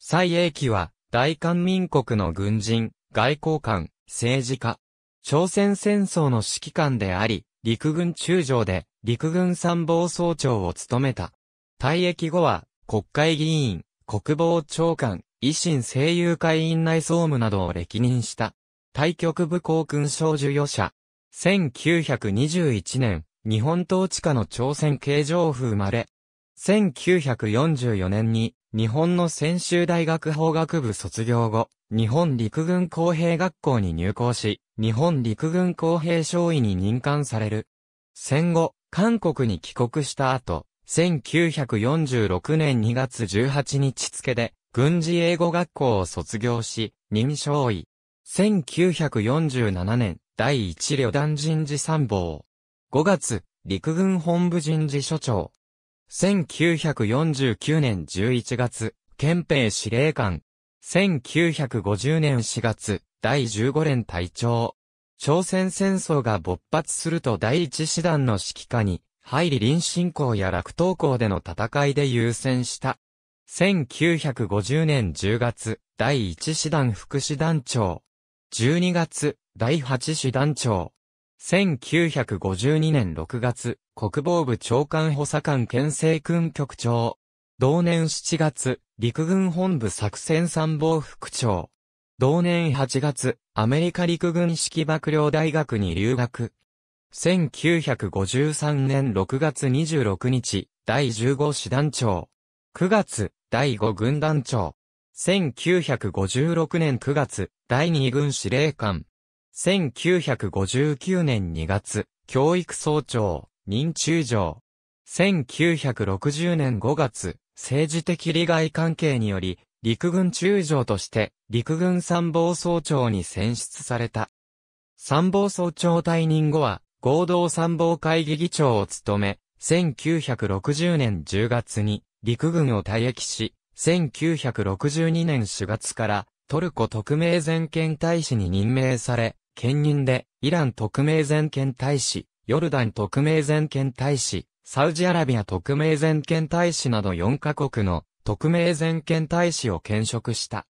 蔡英機は、大韓民国の軍人、外交官、政治家。朝鮮戦争の指揮官であり、陸軍中将で、陸軍参謀総長を務めた。退役後は、国会議員、国防長官、維新声優会院内総務などを歴任した。対局部公勲章授与者。1921年、日本統治下の朝鮮慶上府生まれ。1944年に、日本の専修大学法学部卒業後、日本陸軍工兵学校に入校し、日本陸軍工兵少尉に任官される。戦後、韓国に帰国した後、1946年2月18日付で、軍事英語学校を卒業し、任少尉。1947年、第一旅団人事参謀。5月、陸軍本部人事所長。1949年11月、憲兵司令官。1950年4月、第15連隊長。朝鮮戦争が勃発すると第一師団の指揮下に、入り臨進行や楽東行での戦いで優先した。1950年10月、第1師団副師団長。12月、第8師団長。1952年6月、国防部長官補佐官県政軍局長。同年7月、陸軍本部作戦参謀副長。同年8月、アメリカ陸軍式幕僚大学に留学。1953年6月26日、第15師団長。9月、第5軍団長。1956年9月、第2軍司令官。1959年2月、教育総長、任中将。1960年5月、政治的利害関係により、陸軍中将として、陸軍参謀総長に選出された。参謀総長退任後は、合同参謀会議議長を務め、1960年10月に、陸軍を退役し、1962年4月から、トルコ特命全権大使に任命され、兼任で、イラン特命全権大使、ヨルダン特命全権大使、サウジアラビア特命全権大使など4カ国の特命全権大使を兼職した。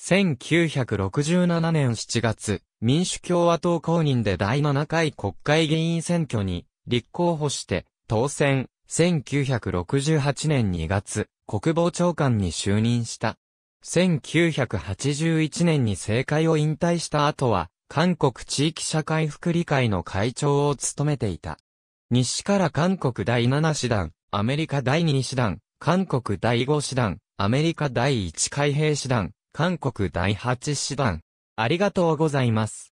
1967年7月、民主共和党公認で第7回国会議員選挙に立候補して当選。1968年2月、国防長官に就任した。1981年に政界を引退した後は、韓国地域社会福利会の会長を務めていた。西から韓国第7師団、アメリカ第2師団、韓国第5師団、アメリカ第1海兵師団、韓国第8師団。ありがとうございます。